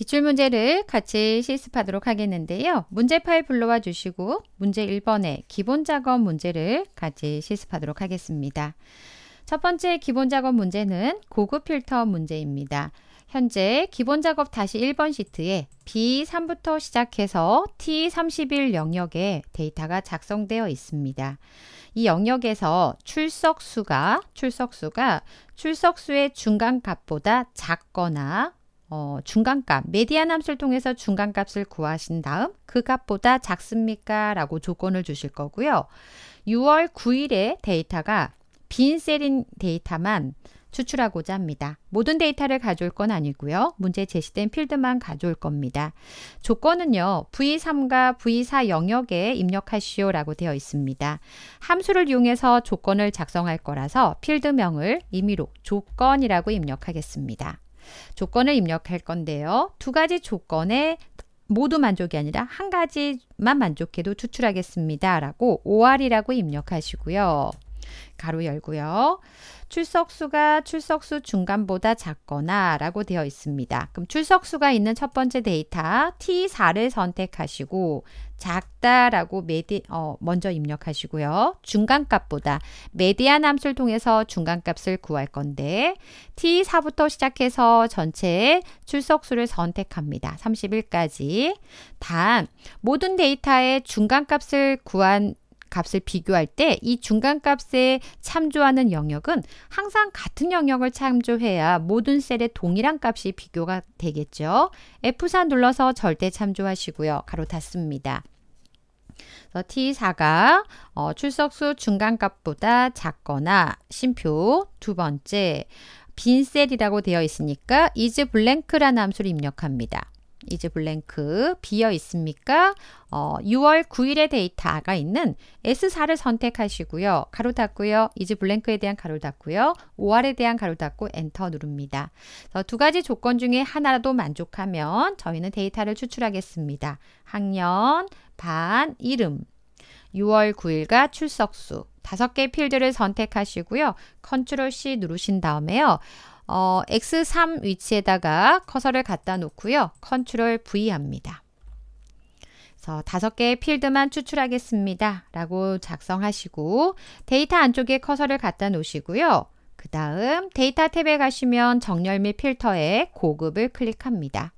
기출문제를 같이 실습하도록 하겠는데요. 문제 파일 불러와 주시고 문제 1번의 기본 작업 문제를 같이 실습하도록 하겠습니다. 첫 번째 기본 작업 문제는 고급 필터 문제입니다. 현재 기본 작업 다시 1번 시트에 B3부터 시작해서 T31 영역에 데이터가 작성되어 있습니다. 이 영역에서 출석수가 출석수가 출석수의 중간 값보다 작거나 어, 중간값, 메디안 함수를 통해서 중간값을 구하신 다음 그 값보다 작습니까? 라고 조건을 주실 거고요. 6월 9일에 데이터가 빈 셀인 데이터만 추출하고자 합니다. 모든 데이터를 가져올 건 아니고요. 문제 제시된 필드만 가져올 겁니다. 조건은요. V3과 V4 영역에 입력하시오 라고 되어 있습니다. 함수를 이용해서 조건을 작성할 거라서 필드명을 임의로 조건이라고 입력하겠습니다. 조건을 입력할 건데요. 두 가지 조건에 모두 만족이 아니라 한 가지만 만족해도 추출하겠습니다. 라고 OR이라고 입력하시고요. 가로 열고요. 출석수가 출석수 중간보다 작거나 라고 되어 있습니다. 그럼 출석수가 있는 첫 번째 데이터 T4를 선택하시고 작다라고 메디, 어, 먼저 입력하시고요. 중간값보다 메디안 함수를 통해서 중간값을 구할 건데 T4부터 시작해서 전체 출석수를 선택합니다. 31까지. 단 모든 데이터의 중간값을 구한 값을 비교할 때 이 중간값에 참조하는 영역은 항상 같은 영역을 참조해야 모든 셀의 동일한 값이 비교가 되겠죠. F4 눌러서 절대 참조하시고요. 가로 닫습니다. T4가 어, 출석수 중간값보다 작거나 심표 두 번째 빈셀이라고 되어 있으니까 is blank라는 함수를 입력합니다. 이제 블랭크 비어 있습니까? 어, 6월 9일의 데이터가 있는 S4를 선택하시고요. 가로 닫고요. 이제 블랭크에 대한 가로 닫고요. OR에 대한 가로 닫고 엔터 누릅니다. 두 가지 조건 중에 하나라도 만족하면 저희는 데이터를 추출하겠습니다. 학년, 반, 이름, 6월 9일과 출석수, 다섯 개 필드를 선택하시고요. 컨트롤 C 누르신 다음에요. 어, X3 위치에다가 커서를 갖다 놓고요. 컨트롤 V 합니다. 그래서 다섯 개의 필드만 추출하겠습니다. 라고 작성하시고 데이터 안쪽에 커서를 갖다 놓으시고요. 그 다음 데이터 탭에 가시면 정렬 및 필터에 고급을 클릭합니다.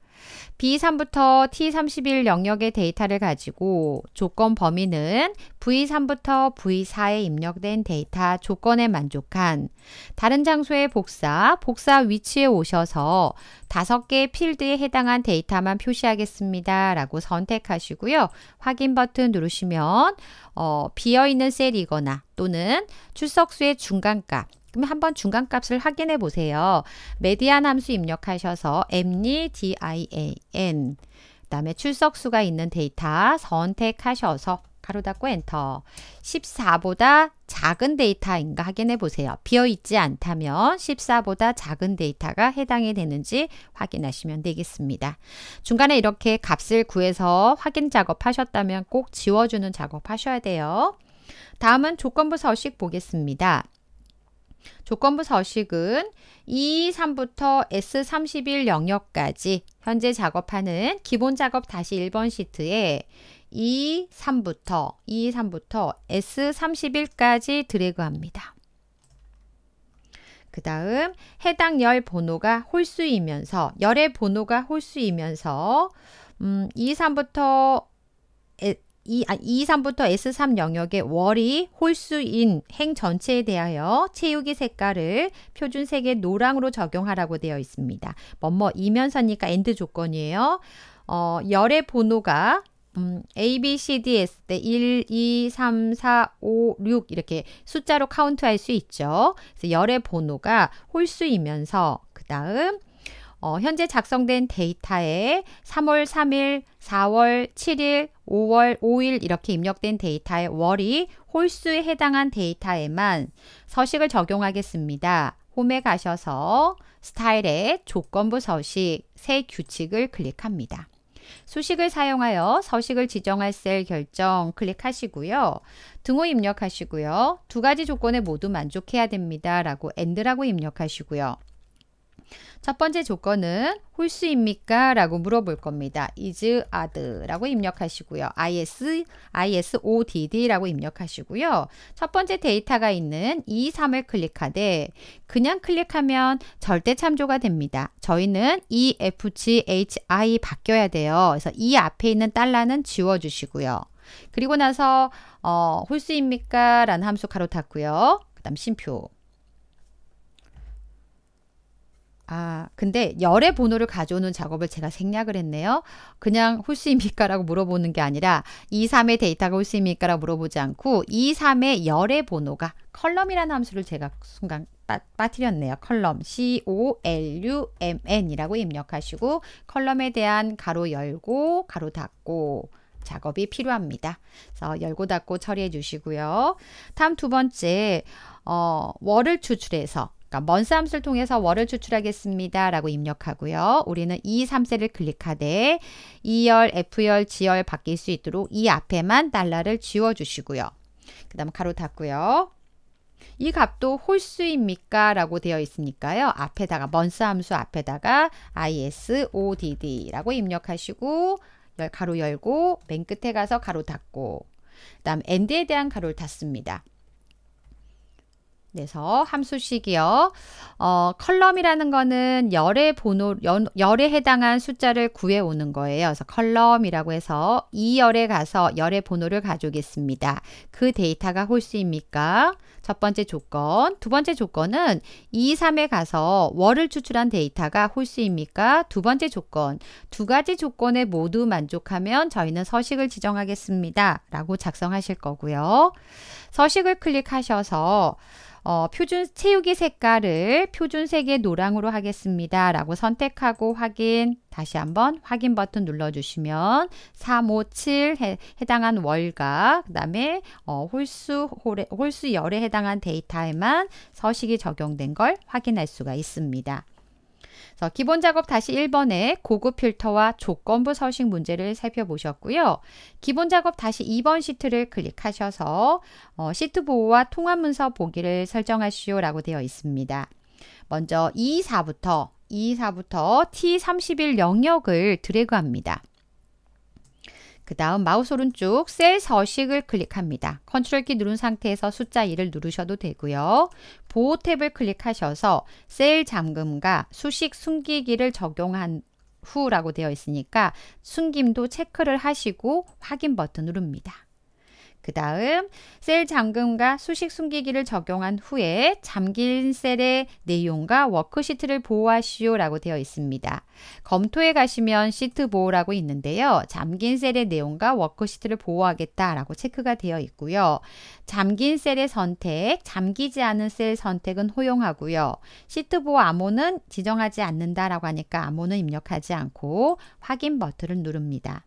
B3부터 T31 영역의 데이터를 가지고 조건 범위는 V3부터 V4에 입력된 데이터 조건에 만족한 다른 장소의 복사, 복사 위치에 오셔서 다섯 개의 필드에 해당한 데이터만 표시하겠습니다. 라고 선택하시고요. 확인 버튼 누르시면 어, 비어있는 셀이거나 또는 출석수의 중간값 그럼 한번 중간값을 확인해 보세요. 메디안 함수 입력하셔서 m d i a n 그 다음에 출석수가 있는 데이터 선택하셔서 가로 닫고 엔터 14보다 작은 데이터인가 확인해 보세요. 비어있지 않다면 14보다 작은 데이터가 해당이 되는지 확인하시면 되겠습니다. 중간에 이렇게 값을 구해서 확인 작업하셨다면 꼭 지워주는 작업하셔야 돼요. 다음은 조건부 서식 보겠습니다. 조건부 서식은 E3부터 S31 영역까지 현재 작업하는 기본 작업 다시 1번 시트에 E3부터 E3부터 S31까지 드래그합니다. 그 다음 해당 열 번호가 홀수이면서 열의 번호가 홀수이면서 음, 2, 3부터 2, 아, 2, 3부터 S3 영역의 월이 홀수인 행 전체에 대하여 채우기 색깔을 표준색의 노랑으로 적용하라고 되어 있습니다. 뭐뭐 이면서니까 엔드 조건이에요. 어, 열의 번호가 음, A, B, C, D, S 때 1, 2, 3, 4, 5, 6 이렇게 숫자로 카운트할 수 있죠. 그래서 열의 번호가 홀수이면서 그 다음 어, 현재 작성된 데이터에 3월 3일, 4월 7일, 5월 5일 이렇게 입력된 데이터의 월이 홀수에 해당한 데이터에만 서식을 적용하겠습니다. 홈에 가셔서 스타일의 조건부 서식 새 규칙을 클릭합니다. 수식을 사용하여 서식을 지정할 셀 결정 클릭하시고요. 등호 입력하시고요. 두 가지 조건에 모두 만족해야 됩니다. 라고 엔드라고 입력하시고요. 첫 번째 조건은 홀수입니까? 라고 물어볼 겁니다. is, are 라고 입력하시고요. is, isodd 라고 입력하시고요. 첫 번째 데이터가 있는 2, 3을 클릭하되 그냥 클릭하면 절대 참조가 됩니다. 저희는 E, F, G, H, I 바뀌어야 돼요. 그래서 이 앞에 있는 달러는 지워주시고요. 그리고 나서 어, 홀수입니까? 라는 함수 가로 닫고요그 다음 심표 아, 근데 열의 번호를 가져오는 작업을 제가 생략을 했네요. 그냥 홀수입니까? 라고 물어보는 게 아니라 2, 3의 데이터가 홀수입니까? 라고 물어보지 않고 2, 3의 열의 번호가 컬럼이라는 함수를 제가 순간 빠, 빠뜨렸네요. 컬럼 C-O-L-U-M-N 이라고 입력하시고 컬럼에 대한 가로 열고 가로 닫고 작업이 필요합니다. 그래서 열고 닫고 처리해 주시고요. 다음 두 번째 어, 월을 추출해서 그러니까 먼 쌈수를 통해서 월을 추출하겠습니다. 라고 입력하고요. 우리는 이 3세를 클릭하되 2열, F열, G열 바뀔 수 있도록 이 앞에만 달러를 지워주시고요. 그 다음 가로 닫고요. 이 값도 홀수입니까? 라고 되어 있으니까요. 앞에다가 먼스 함수 앞에다가 ISODD라고 입력하시고 열 가로 열고 맨 끝에 가서 가로 닫고 그 다음 엔드에 대한 가로를 닫습니다. 그래서 함수식이요. 어, 컬럼이라는 거는 열의 번호, 열, 에 해당한 숫자를 구해오는 거예요. 그래서 컬럼이라고 해서 이 열에 가서 열의 번호를 가져오겠습니다. 그 데이터가 홀수입니까? 첫 번째 조건. 두 번째 조건은 2, 3에 가서 월을 추출한 데이터가 홀수입니까? 두 번째 조건. 두 가지 조건에 모두 만족하면 저희는 서식을 지정하겠습니다. 라고 작성하실 거고요. 서식을 클릭하셔서 어, 표준 채우기 색깔을 표준색의 노랑으로 하겠습니다. 라고 선택하고 확인 다시 한번 확인 버튼 눌러주시면 3, 5, 7 해, 당한 월가 그 다음에 어, 홀수, 홀에, 홀수 열에 해당한 데이터에만 서식이 적용된 걸 확인할 수가 있습니다. 그래서 기본 작업 다시 1번에 고급 필터와 조건부 서식 문제를 살펴보셨고요. 기본 작업 다시 2번 시트를 클릭하셔서 어, 시트 보호와 통합 문서 보기를 설정하시오 라고 되어 있습니다. 먼저 2, 4부터 2, 4부터 T31 영역을 드래그합니다. 그 다음 마우스 오른쪽 셀 서식을 클릭합니다. 컨트롤 키 누른 상태에서 숫자 2를 누르셔도 되고요. 보호 탭을 클릭하셔서 셀 잠금과 수식 숨기기를 적용한 후라고 되어 있으니까 숨김도 체크를 하시고 확인 버튼 누릅니다. 그 다음 셀 잠금과 수식 숨기기를 적용한 후에 잠긴 셀의 내용과 워크시트를 보호하시오라고 되어 있습니다. 검토에 가시면 시트 보호라고 있는데요. 잠긴 셀의 내용과 워크시트를 보호하겠다라고 체크가 되어 있고요. 잠긴 셀의 선택, 잠기지 않은 셀 선택은 허용하고요 시트 보호 암호는 지정하지 않는다라고 하니까 암호는 입력하지 않고 확인 버튼을 누릅니다.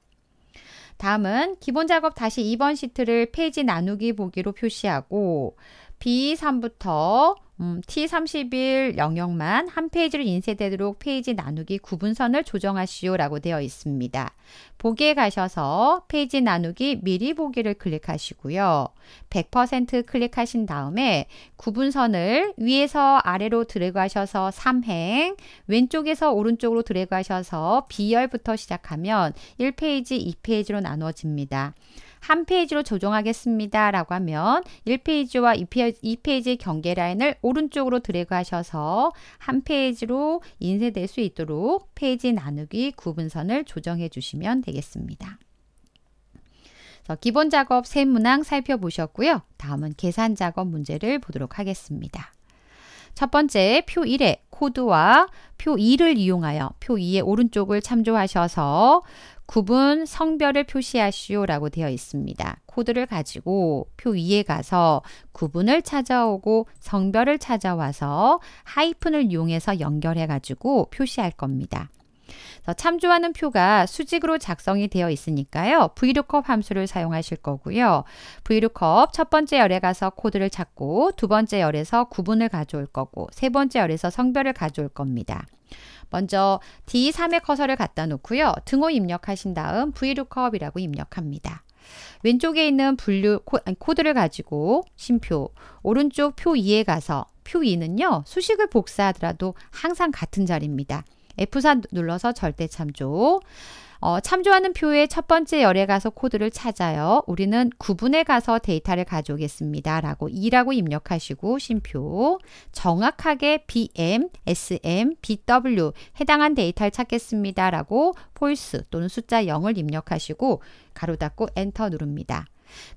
다음은 기본 작업 다시 2번 시트를 페이지 나누기 보기로 표시하고 B3부터 음, T31 영역만 한페이지를 인쇄되도록 페이지 나누기 구분선을 조정하시오 라고 되어 있습니다. 보기에 가셔서 페이지 나누기 미리 보기를 클릭하시고요. 100% 클릭하신 다음에 구분선을 위에서 아래로 드래그하셔서 3행, 왼쪽에서 오른쪽으로 드래그하셔서 B열부터 시작하면 1페이지, 2페이지로 나누어집니다. 한 페이지로 조정하겠습니다. 라고 하면 1페이지와 2페이지의 경계 라인을 오른쪽으로 드래그 하셔서 한 페이지로 인쇄될 수 있도록 페이지 나누기 구분선을 조정해 주시면 되겠습니다. 기본 작업 세 문항 살펴보셨고요. 다음은 계산 작업 문제를 보도록 하겠습니다. 첫 번째 표 1의 코드와 표 2를 이용하여 표 2의 오른쪽을 참조하셔서 구분 성별을 표시하시오라고 되어 있습니다. 코드를 가지고 표 위에 가서 구분을 찾아오고 성별을 찾아와서 하이픈을 이용해서 연결해 가지고 표시할 겁니다. 참조하는 표가 수직으로 작성이 되어 있으니까요. vlookup 함수를 사용하실 거고요. vlookup 첫 번째 열에 가서 코드를 찾고 두 번째 열에서 구분을 가져올 거고 세 번째 열에서 성별을 가져올 겁니다. 먼저 D3의 커서를 갖다 놓고요. 등호 입력하신 다음 vlookup이라고 입력합니다. 왼쪽에 있는 분류 코드를 가지고 심표, 오른쪽 표 2에 가서 표 2는요. 수식을 복사하더라도 항상 같은 자리입니다. F4 눌러서 절대 참조. 어, 참조하는 표의 첫 번째 열에 가서 코드를 찾아요. 우리는 구분에 가서 데이터를 가져오겠습니다. 라고 2라고 입력하시고 심표 정확하게 BM, SM, BW 해당한 데이터를 찾겠습니다. 라고 폴스 또는 숫자 0을 입력하시고 가로 닫고 엔터 누릅니다.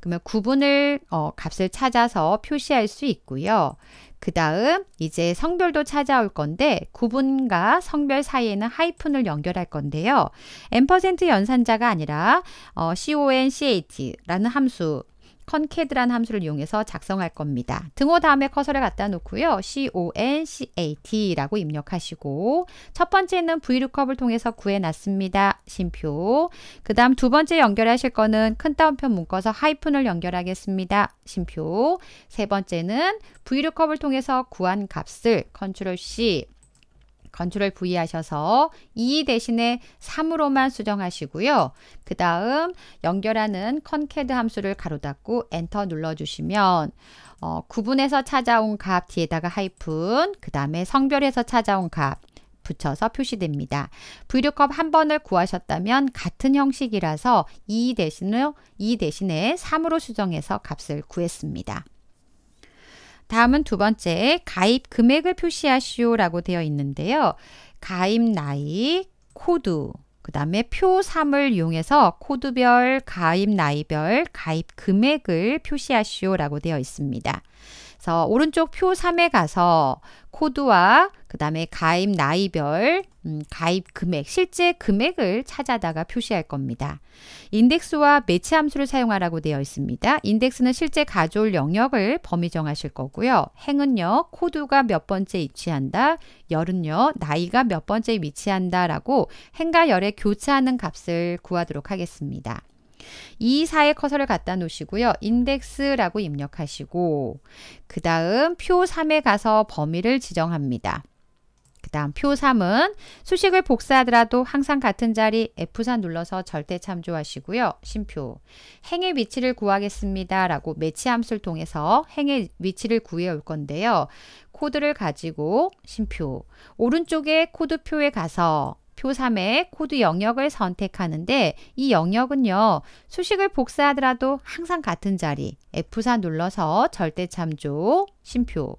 그러면 구분을 어, 값을 찾아서 표시할 수 있고요. 그 다음 이제 성별도 찾아올 건데 구분과 성별 사이에는 하이픈을 연결할 건데요. n 연산자가 아니라 어, CONCAT라는 함수 컨캐드란 함수를 이용해서 작성할 겁니다. 등호 다음에 커서를 갖다 놓고요. CONCAT라고 입력하시고 첫 번째는 VLOOKUP을 통해서 구해놨습니다. 심표 그 다음 두 번째 연결하실 거는 큰 따옴표 묶어서 하이픈을 연결하겠습니다. 심표 세 번째는 VLOOKUP을 통해서 구한 값을 컨트롤 C 컨트롤 V 하셔서 2 대신에 3으로만 수정하시고요. 그 다음 연결하는 컨캐드 함수를 가로 닫고 엔터 눌러주시면 어, 구분해서 찾아온 값 뒤에다가 하이픈 그 다음에 성별에서 찾아온 값 붙여서 표시됩니다. v l o 한 번을 구하셨다면 같은 형식이라서 2 대신에, 2 대신에 3으로 수정해서 값을 구했습니다. 다음은 두 번째 가입 금액을 표시하시오라고 되어 있는데요. 가입 나이, 코드, 그 다음에 표 3을 이용해서 코드별, 가입 나이별, 가입 금액을 표시하시오라고 되어 있습니다. 가서 오른쪽 표 3에 가서 코드와 그 다음에 가입 나이별 음, 가입 금액, 실제 금액을 찾아다가 표시할 겁니다. 인덱스와 매치 함수를 사용하라고 되어 있습니다. 인덱스는 실제 가져올 영역을 범위 정하실 거고요. 행은요, 코드가 몇 번째 위치한다, 열은요, 나이가 몇 번째 위치한다라고 행과 열에 교차하는 값을 구하도록 하겠습니다. 2사의 커서를 갖다 놓으시고요. 인덱스라고 입력하시고 그 다음 표 3에 가서 범위를 지정합니다. 그 다음 표 3은 수식을 복사하더라도 항상 같은 자리 F4 눌러서 절대 참조하시고요. 심표 행의 위치를 구하겠습니다. 라고 매치 함수를 통해서 행의 위치를 구해 올 건데요. 코드를 가지고 심표 오른쪽에 코드표에 가서 표 3의 코드 영역을 선택하는데 이 영역은요. 수식을 복사하더라도 항상 같은 자리 F4 눌러서 절대 참조 심표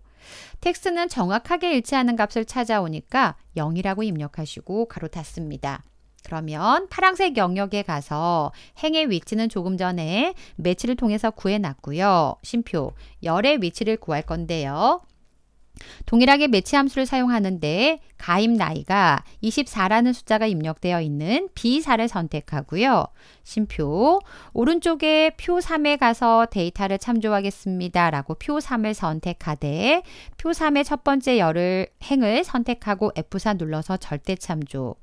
텍스트는 정확하게 일치하는 값을 찾아오니까 0이라고 입력하시고 가로 닫습니다. 그러면 파란색 영역에 가서 행의 위치는 조금 전에 매치를 통해서 구해놨고요. 심표 열의 위치를 구할 건데요. 동일하게 매치 함수를 사용하는데 가입 나이가 24라는 숫자가 입력되어 있는 B4를 선택하고요. 심표 오른쪽에 표 3에 가서 데이터를 참조하겠습니다. 라고 표 3을 선택하되 표 3의 첫 번째 열을 행을 선택하고 F4 눌러서 절대 참조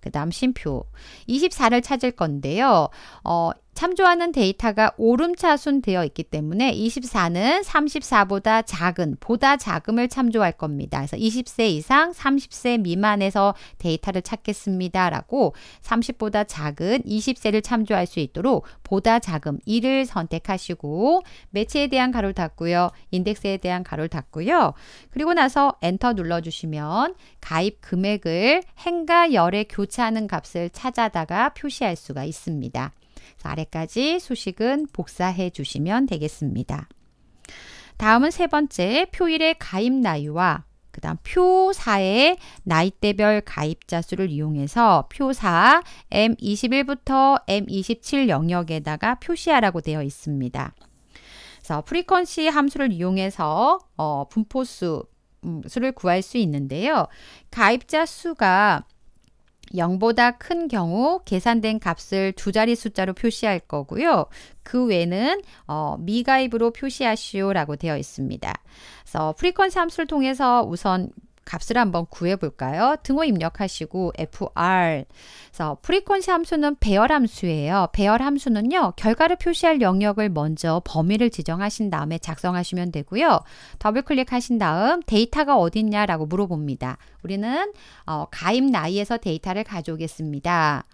그 다음 심표 24를 찾을 건데요. 어, 참조하는 데이터가 오름차순 되어 있기 때문에 24는 34보다 작은, 보다 작음을 참조할 겁니다. 그래서 20세 이상, 30세 미만에서 데이터를 찾겠습니다. 라고 30보다 작은 20세를 참조할 수 있도록 보다 작음 2를 선택하시고 매체에 대한 가로를 닫고요. 인덱스에 대한 가로를 닫고요. 그리고 나서 엔터 눌러주시면 가입 금액을 행과 열에 교차하는 값을 찾아다가 표시할 수가 있습니다. 아래까지 수식은 복사해 주시면 되겠습니다. 다음은 세 번째 표일의 가입 나이와 그 다음 표사의 나이대별 가입자 수를 이용해서 표사 M21부터 M27 영역에다가 표시하라고 되어 있습니다. 그래서 프리퀀시 함수를 이용해서 어, 분포수 음, 수를 구할 수 있는데요. 가입자 수가 0보다 큰 경우 계산된 값을 두 자리 숫자로 표시할 거고요. 그 외는 에 어, 미가입으로 표시하시오라고 되어 있습니다. 그래서 프리퀀스 함수를 통해서 우선 값을 한번 구해볼까요? 등호 입력하시고 FR 그래서 프리퀀시 함수는 배열 함수예요. 배열 함수는요. 결과를 표시할 영역을 먼저 범위를 지정하신 다음에 작성하시면 되고요. 더블 클릭하신 다음 데이터가 어디있냐라고 물어봅니다. 우리는 어, 가입 나이에서 데이터를 가져오겠습니다.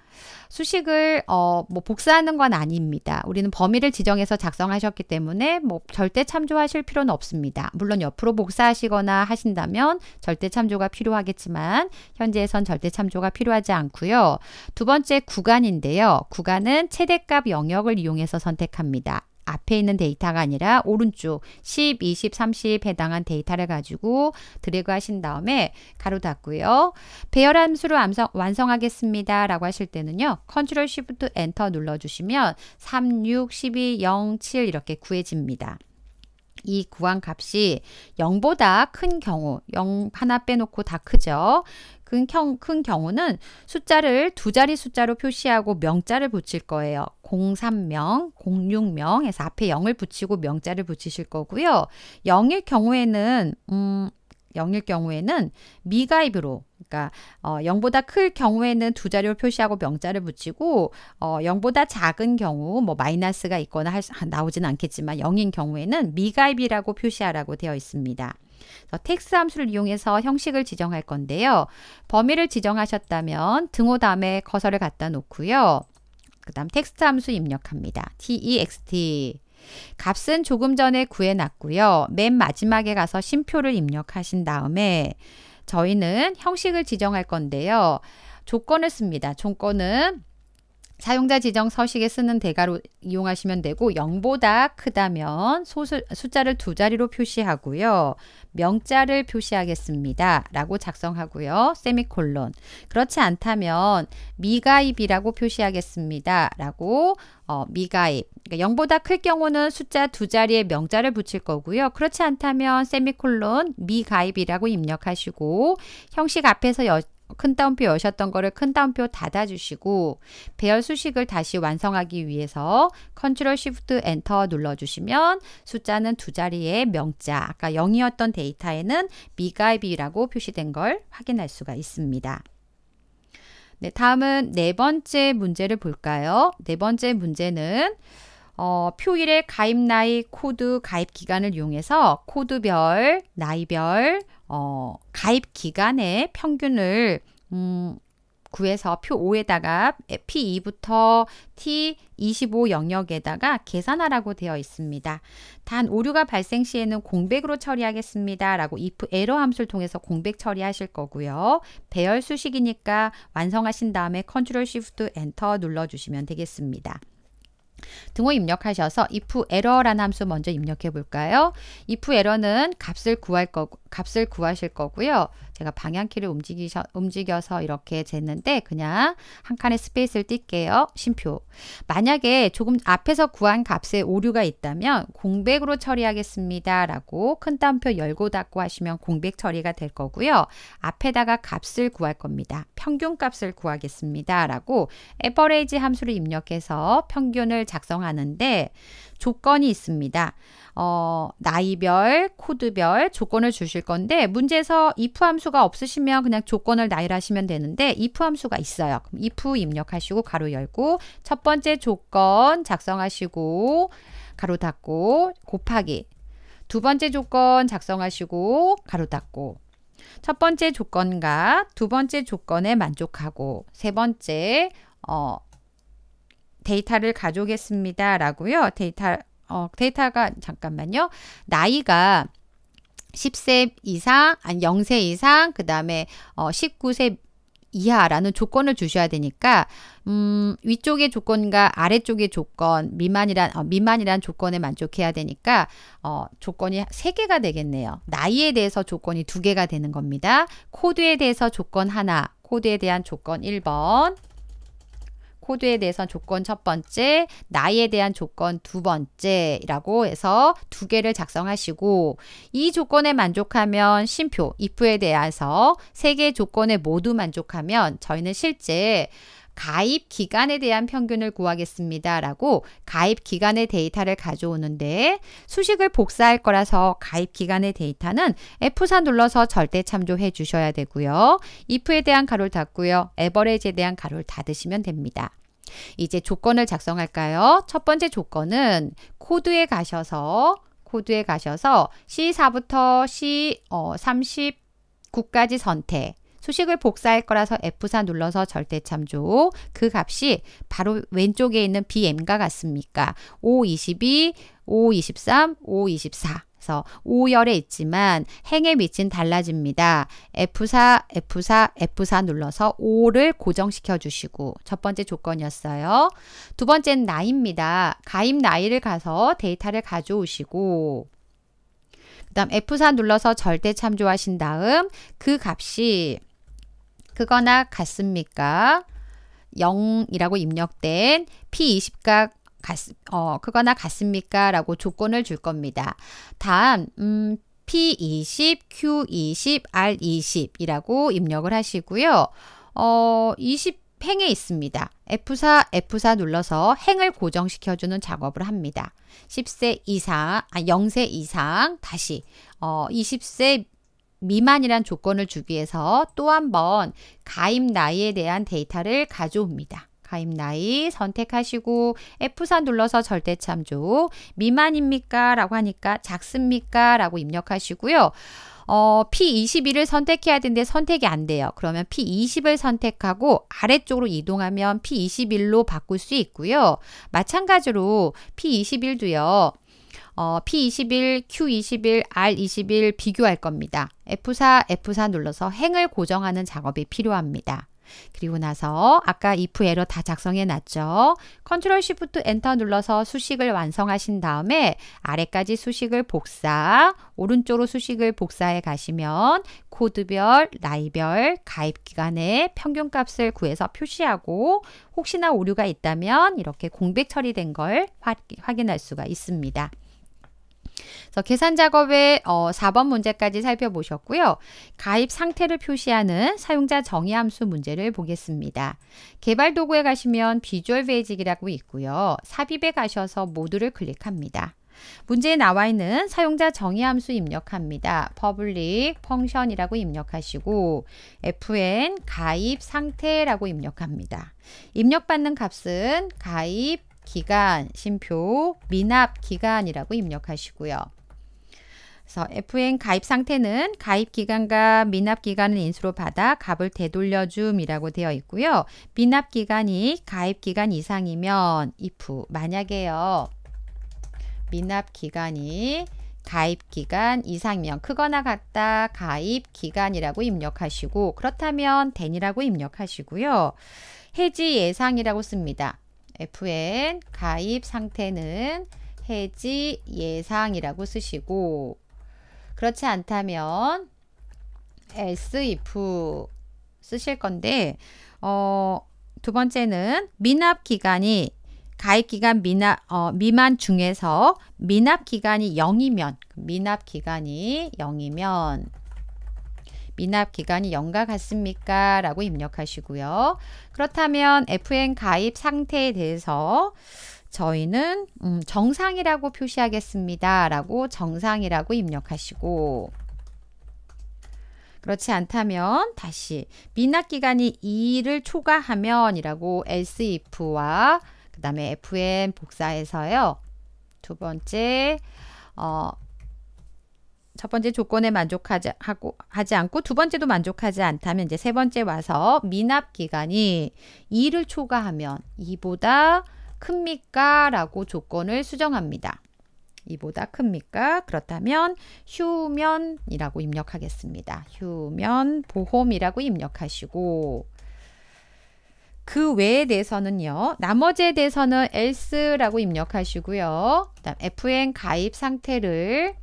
수식을 어, 뭐 복사하는 건 아닙니다. 우리는 범위를 지정해서 작성하셨기 때문에 뭐 절대 참조하실 필요는 없습니다. 물론 옆으로 복사하시거나 하신다면 절대 참조가 필요하겠지만 현재에선 절대 참조가 필요하지 않고요. 두 번째 구간인데요. 구간은 최대값 영역을 이용해서 선택합니다. 앞에 있는 데이터가 아니라 오른쪽 10, 20, 30 해당한 데이터를 가지고 드래그 하신 다음에 가로 닫고요. 배열 함수를 완성, 완성하겠습니다. 라고 하실 때는요. 컨트롤 쉬프트 엔터 눌러주시면 3, 6, 12, 0, 7 이렇게 구해집니다. 이구간 값이 0보다 큰 경우 0 하나 빼놓고 다 크죠. 큰, 큰 경우는 숫자를 두 자리 숫자로 표시하고 명자를 붙일 거예요. 03명, 06명 해서 앞에 0을 붙이고 명자를 붙이실 거고요. 0일 경우에는 음, 0일 경우에는 미가입으로 그러니까 어, 0보다 클 경우에는 두 자리를 표시하고 명자를 붙이고 어, 0보다 작은 경우 뭐 마이너스가 있거나 할, 아, 나오진 않겠지만 0인 경우에는 미가입이라고 표시하라고 되어 있습니다. 텍스 함수를 이용해서 형식을 지정할 건데요. 범위를 지정하셨다면 등호 다음에 커서를 갖다 놓고요. 그 다음 텍스트 함수 입력합니다. text e 값은 조금 전에 구해놨고요. 맨 마지막에 가서 심표를 입력하신 다음에 저희는 형식을 지정할 건데요. 조건을 씁니다. 조건은 사용자 지정 서식에 쓰는 대가로 이용하시면 되고 0보다 크다면 소수, 숫자를 두 자리로 표시하고요. 명자를 표시하겠습니다. 라고 작성하고요. 세미콜론. 그렇지 않다면 미가입이라고 표시하겠습니다. 라고 어, 미가입. 그러니까 0보다 클 경우는 숫자 두 자리에 명자를 붙일 거고요. 그렇지 않다면 세미콜론 미가입이라고 입력하시고 형식 앞에서 여, 큰 따옴표 여셨던 거를 큰 따옴표 닫아주시고 배열 수식을 다시 완성하기 위해서 컨트롤 쉬프트 엔터 눌러주시면 숫자는 두 자리의 명자 아까 0이었던 데이터에는 미가입이라고 표시된 걸 확인할 수가 있습니다. 네, 다음은 네 번째 문제를 볼까요? 네 번째 문제는 어, 표일의 가입 나이, 코드 가입 기간을 이용해서 코드별, 나이별, 어, 가입 기간의 평균을 음, 구해서 표 5에다가 P2부터 T25 영역에다가 계산하라고 되어 있습니다. 단 오류가 발생 시에는 공백으로 처리하겠습니다. 라고 if 에러 함수를 통해서 공백 처리하실 거고요. 배열 수식이니까 완성하신 다음에 컨트롤 시프트 엔터 눌러주시면 되겠습니다. 등호 입력하셔서 if error라는 함수 먼저 입력해 볼까요? if error는 값을 구할 거 값을 구하실 거고요. 제가 방향키를 움직이셔, 움직여서 이렇게 쟀는데 그냥 한 칸의 스페이스를 띌게요. 쉼표. 만약에 조금 앞에서 구한 값에 오류가 있다면 공백으로 처리하겠습니다. 라고 큰 따옴표 열고 닫고 하시면 공백 처리가 될 거고요. 앞에다가 값을 구할 겁니다. 평균값을 구하겠습니다. 라고 에버레이지 함수를 입력해서 평균을 작성하는데 조건이 있습니다. 어, 나이별, 코드별 조건을 주실 건데 문제에서 if 함수가 없으시면 그냥 조건을 나열하시면 되는데 if 함수가 있어요. 그럼 if 입력하시고 가로 열고 첫 번째 조건 작성하시고 가로 닫고 곱하기 두 번째 조건 작성하시고 가로 닫고 첫 번째 조건과 두 번째 조건에 만족하고 세 번째 어 데이터를 가져오겠습니다 라고요 데이터 어, 데이터가 잠깐만요. 나이가 10세 이상, 아니 0세 이상, 그 다음에 어, 19세 이하라는 조건을 주셔야 되니까 음, 위쪽의 조건과 아래쪽의 조건 미만이란 어, 미만이란 조건에 만족해야 되니까 어, 조건이 세 개가 되겠네요. 나이에 대해서 조건이 두 개가 되는 겁니다. 코드에 대해서 조건 하나, 코드에 대한 조건 1번. 코드에 대해선 조건 첫 번째, 나에 이 대한 조건 두 번째라고 해서 두 개를 작성하시고 이 조건에 만족하면 심표, if에 대해서 세 개 조건에 모두 만족하면 저희는 실제 가입 기간에 대한 평균을 구하겠습니다. 라고 가입 기간의 데이터를 가져오는데 수식을 복사할 거라서 가입 기간의 데이터는 F4 눌러서 절대 참조해 주셔야 되고요. if에 대한 가로를 닫고요. a v e r a g e 에 대한 가로를 닫으시면 됩니다. 이제 조건을 작성할까요? 첫 번째 조건은 코드에 가셔서 코드에 가셔서 C4부터 c 3 9까지 어, 선택 수식을 복사할 거라서 F4 눌러서 절대참조 그 값이 바로 왼쪽에 있는 BM과 같습니까? 522, 523, 524 그래서 5열에 있지만 행의 위치는 달라집니다. F4, F4, F4 눌러서 5를 고정시켜 주시고 첫 번째 조건이었어요. 두 번째는 나이입니다. 가입 나이를 가서 데이터를 가져오시고 그 다음 F4 눌러서 절대 참조하신 다음 그 값이 그거나 같습니까? 0이라고 입력된 P20각 어, 그거나 같습니까? 라고 조건을 줄 겁니다. 다음 음, P20, Q20, R20이라고 입력을 하시고요. 어, 20 행에 있습니다. F4, F4 눌러서 행을 고정시켜주는 작업을 합니다. 10세 이상, 아, 0세 이상, 다시, 어, 20세 미만이란 조건을 주기 위해서 또 한 번 가입 나이에 대한 데이터를 가져옵니다. 가입 나이 선택하시고 f 3 눌러서 절대 참조 미만입니까? 라고 하니까 작습니까? 라고 입력하시고요. 어, P21을 선택해야 되는데 선택이 안 돼요. 그러면 P20을 선택하고 아래쪽으로 이동하면 P21로 바꿀 수 있고요. 마찬가지로 P21도요. 어, P21, Q21, R21 비교할 겁니다. F4, F4 눌러서 행을 고정하는 작업이 필요합니다. 그리고 나서 아까 if 에러 다 작성해 놨죠. 컨트롤 시프트 엔터 눌러서 수식을 완성하신 다음에 아래까지 수식을 복사, 오른쪽으로 수식을 복사해 가시면 코드별, 나이별, 가입 기간의 평균값을 구해서 표시하고 혹시나 오류가 있다면 이렇게 공백 처리된 걸 확인할 수가 있습니다. 그래서 계산 작업의 어, 4번 문제까지 살펴보셨고요. 가입 상태를 표시하는 사용자 정의 함수 문제를 보겠습니다. 개발 도구에 가시면 비주얼 베이직이라고 있고요. 삽입에 가셔서 모두를 클릭합니다. 문제에 나와 있는 사용자 정의 함수 입력합니다. public function이라고 입력하시고 fn 가입 상태라고 입력합니다. 입력받는 값은 가입 기간, 신표, 미납 기간이라고 입력하시고요. 그래서 FN 가입 상태는 가입 기간과 미납 기간은 인수로 받아 값을 되돌려 줌이라고 되어 있고요. 미납 기간이 가입 기간 이상이면 if 만약에요. 미납 기간이 가입 기간 이상이면 크거나 같다 가입 기간이라고 입력하시고 그렇다면 된이라고 입력하시고요. 해지 예상이라고 씁니다. FN 가입 상태는 해지 예상이라고 쓰시고 그렇지 않다면 else if 쓰실 건데 어, 두 번째는 미납 기간이 가입 기간 미납 어, 미만 중에서 미납 기간이 0이면 미납 기간이 0이면 미납 기간이 연가 같습니까? 라고 입력하시고요. 그렇다면 FN 가입 상태에 대해서 저희는 음, 정상이라고 표시하겠습니다. 라고 정상이라고 입력하시고 그렇지 않다면 다시 미납 기간이 2를 초과하면 이라고 else if와 그 다음에 fn 복사해서요. 두 번째 어, 첫 번째 조건에 만족하지 고 하지 않고 두 번째도 만족하지 않다면 이제 세 번째 와서 미납 기간이 2를 초과하면 이보다 큽니까라고 조건을 수정합니다. 이보다 큽니까? 그렇다면 휴면이라고 입력하겠습니다. 휴면 보험이라고 입력하시고 그 외에 대해서는요. 나머지에 대해서는 else라고 입력하시고요. 그다음 FN 가입 상태를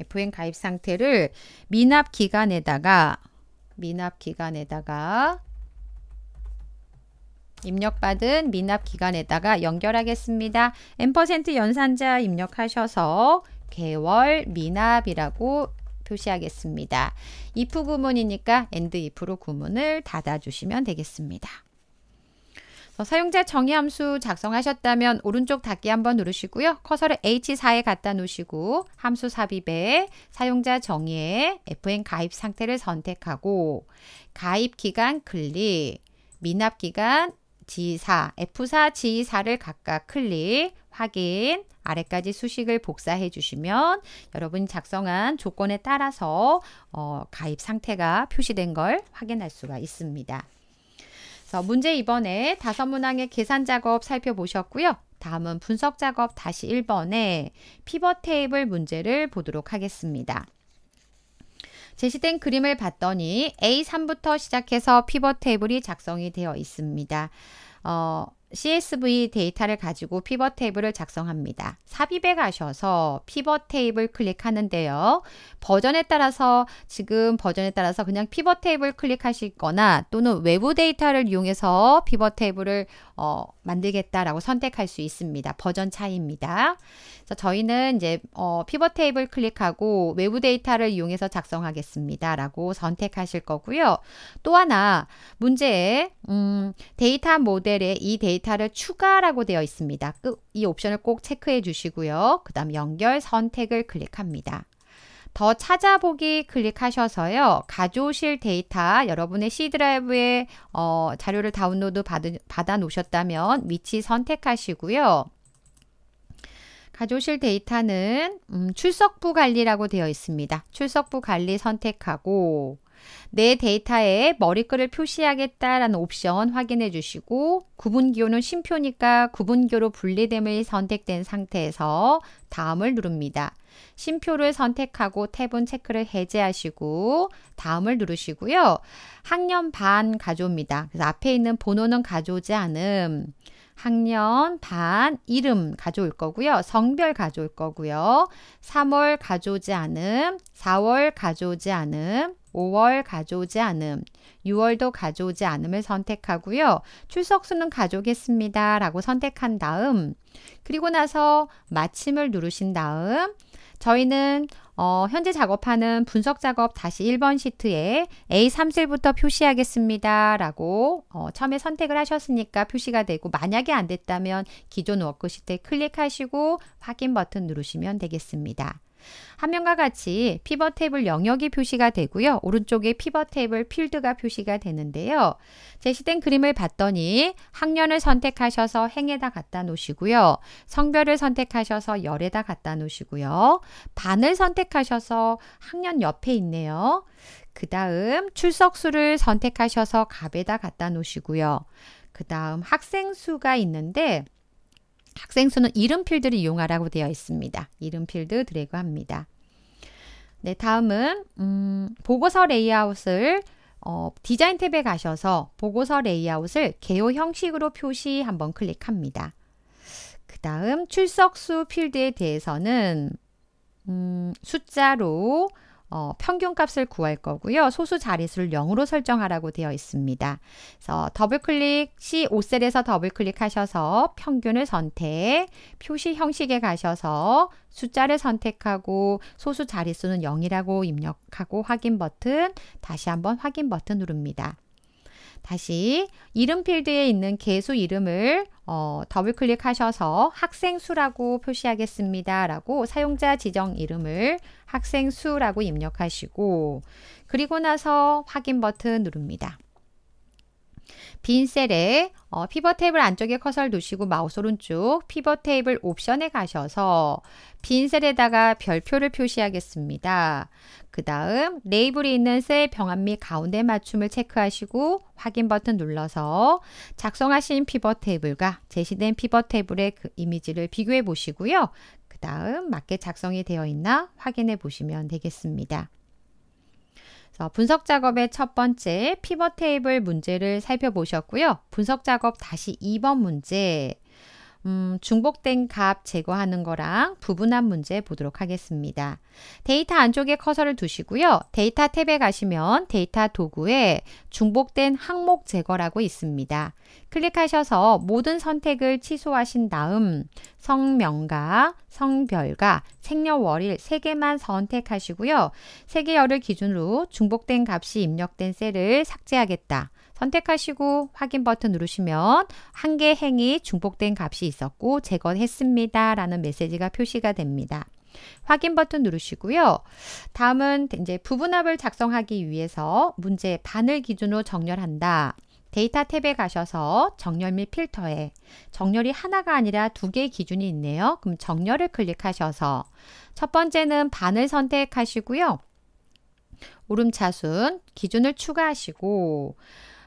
FN 가입 상태를 미납 기간에다가 미납 기간에다가 입력받은 미납 기간에다가 연결하겠습니다. n% 연산자 입력하셔서 개월 미납이라고 표시하겠습니다. if 구문이니까 and if로 구문을 닫아주시면 되겠습니다. 어, 사용자 정의 함수 작성하셨다면 오른쪽 닫기 한번 누르시고요. 커서를 H4에 갖다 놓으시고 함수 삽입에 사용자 정의에 FN 가입 상태를 선택하고 가입 기간 클릭, 미납 기간 G4, F4, G4를 각각 클릭, 확인, 아래까지 수식을 복사해 주시면 여러분이 작성한 조건에 따라서 어, 가입 상태가 표시된 걸 확인할 수가 있습니다. 그래서 문제 2번에 다섯 문항의 계산 작업 살펴보셨고요. 다음은 분석 작업 다시 1번에 피벗 테이블 문제를 보도록 하겠습니다. 제시된 그림을 봤더니 A3부터 시작해서 피벗 테이블이 작성이 되어 있습니다. 어, CSV 데이터를 가지고 피벗 테이블을 작성합니다. 삽입에 가셔서 피벗 테이블 클릭하는데요. 버전에 따라서 지금 버전에 따라서 그냥 피벗 테이블 클릭하시거나 또는 외부 데이터를 이용해서 피벗 테이블을 어, 만들겠다라고 선택할 수 있습니다. 버전 차이입니다. 그래서 저희는 이제 어, 피벗 테이블 클릭하고 외부 데이터를 이용해서 작성하겠습니다라고 선택하실 거고요. 또 하나 문제에 음, 데이터 모델에 이 데이터 데이터를 추가라고 되어 있습니다. 그, 이 옵션을 꼭 체크해 주시고요. 그 다음 연결 선택을 클릭합니다. 더 찾아보기 클릭하셔서요. 가져오실 데이터 여러분의 C드라이브에 어, 자료를 다운로드 받은, 받아 놓으셨다면 위치 선택하시고요. 가져오실 데이터는 음, 출석부 관리라고 되어 있습니다. 출석부 관리 선택하고 내 데이터에 머리글을 표시하겠다라는 옵션 확인해 주시고 구분기호는 심표니까 구분기호로 분리됨을 선택된 상태에서 다음을 누릅니다. 심표를 선택하고 탭은 체크를 해제하시고 다음을 누르시고요. 학년 반 가져옵니다. 그래서 앞에 있는 번호는 가져오지 않음. 학년, 반, 이름 가져올 거고요. 성별 가져올 거고요. 3월 가져오지 않음, 4월 가져오지 않음, 5월 가져오지 않음, 6월도 가져오지 않음을 선택하고요. 출석수는 가져오겠습니다. 라고 선택한 다음, 그리고 나서 마침을 누르신 다음, 저희는 어, 현재 작업하는 분석 작업 다시 1번 시트에 A3셀부터 표시하겠습니다. 라고 어, 처음에 선택을 하셨으니까 표시가 되고 만약에 안 됐다면 기존 워크시트에 클릭하시고 확인 버튼 누르시면 되겠습니다. 화면과 같이 피벗 테이블 영역이 표시가 되고요. 오른쪽에 피벗 테이블 필드가 표시가 되는데요. 제시된 그림을 봤더니 학년을 선택하셔서 행에다 갖다 놓으시고요. 성별을 선택하셔서 열에다 갖다 놓으시고요. 반을 선택하셔서 학년 옆에 있네요. 그 다음 출석수를 선택하셔서 갑에다 갖다 놓으시고요. 그 다음 학생 수가 있는데 학생수는 이름필드를 이용하라고 되어 있습니다. 이름필드 드래그 합니다. 네, 다음은 음, 보고서 레이아웃을 어, 디자인 탭에 가셔서 보고서 레이아웃을 개요 형식으로 표시 한번 클릭합니다. 그 다음 출석수 필드에 대해서는 음, 숫자로 어, 평균값을 구할 거고요. 소수 자릿수를 0으로 설정하라고 되어 있습니다. 그래서 더블클릭 C5셀에서 더블클릭하셔서 평균을 선택, 표시 형식에 가셔서 숫자를 선택하고 소수 자릿수는 0이라고 입력하고 확인 버튼, 다시 한번 확인 버튼 누릅니다. 다시 이름 필드에 있는 개수 이름을 어, 더블 클릭하셔서 학생 수라고 표시하겠습니다. 라고 사용자 지정 이름을 학생 수라고 입력하시고 그리고 나서 확인 버튼 누릅니다. 빈 셀에 어, 피벗 테이블 안쪽에 커서를 두시고 마우스 오른쪽 피벗 테이블 옵션에 가셔서 빈 셀에다가 별표를 표시하겠습니다. 그 다음 레이블이 있는 셀 병합 및 가운데 맞춤을 체크하시고 확인 버튼 눌러서 작성하신 피벗 테이블과 제시된 피벗 테이블의 그 이미지를 비교해 보시고요. 그 다음 맞게 작성이 되어 있나 확인해 보시면 되겠습니다. 어, 분석 작업의 첫 번째 피벗 테이블 문제를 살펴보셨고요. 분석 작업 다시 2번 문제. 음, 중복된 값 제거하는 거랑 부분한 문제 보도록 하겠습니다. 데이터 안쪽에 커서를 두시고요. 데이터 탭에 가시면 데이터 도구에 중복된 항목 제거라고 있습니다. 클릭하셔서 모든 선택을 취소하신 다음 성명과 성별과 생년월일 3개만 선택하시고요. 3개열을 기준으로 중복된 값이 입력된 셀을 삭제하겠다. 선택하시고 확인 버튼 누르시면 한 개 행이 중복된 값이 있었고 재건했습니다. 라는 메시지가 표시가 됩니다. 확인 버튼 누르시고요. 다음은 이제 부분합을 작성하기 위해서 문제 반을 기준으로 정렬한다. 데이터 탭에 가셔서 정렬 및 필터에 정렬이 하나가 아니라 두 개의 기준이 있네요. 그럼 정렬을 클릭하셔서 첫 번째는 반을 선택하시고요. 오름차순 기준을 추가하시고